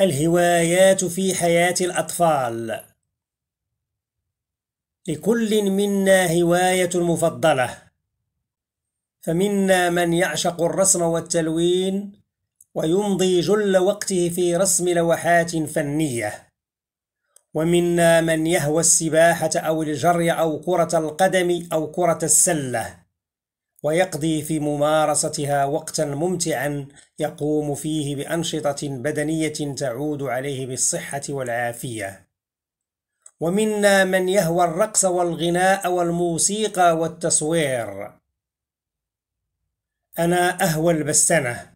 الهوايات في حياة الأطفال لكل منا هواية مفضلة فمنا من يعشق الرسم والتلوين ويمضي جل وقته في رسم لوحات فنية ومنا من يهوى السباحة أو الجري أو كرة القدم أو كرة السلة ويقضي في ممارستها وقتا ممتعا يقوم فيه بأنشطة بدنية تعود عليه بالصحة والعافية ومنا من يهوى الرقص والغناء والموسيقى والتصوير أنا أهوى البستنة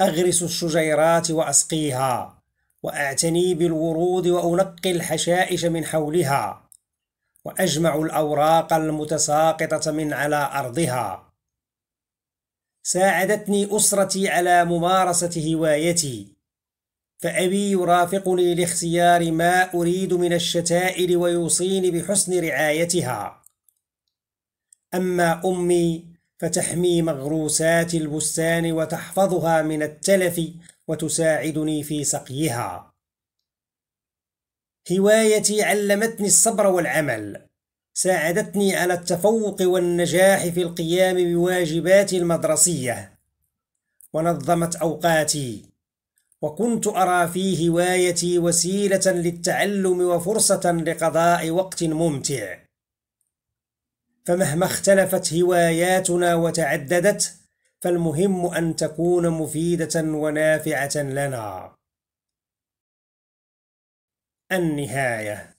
أغرس الشجيرات وأسقيها وأعتني بالورود وأنقي الحشائش من حولها وأجمعوا الأوراق المتساقطة من على أرضها ساعدتني أسرتي على ممارسة هوايتي فأبي يرافقني لاختيار ما أريد من الشتائر ويوصيني بحسن رعايتها أما أمي فتحمي مغروسات البستان وتحفظها من التلف وتساعدني في سقيها هوايتي علمتني الصبر والعمل ساعدتني على التفوق والنجاح في القيام بواجباتي المدرسية ونظمت أوقاتي وكنت أرى في هوايتي وسيلة للتعلم وفرصة لقضاء وقت ممتع فمهما اختلفت هواياتنا وتعددت فالمهم أن تكون مفيدة ونافعة لنا النهايه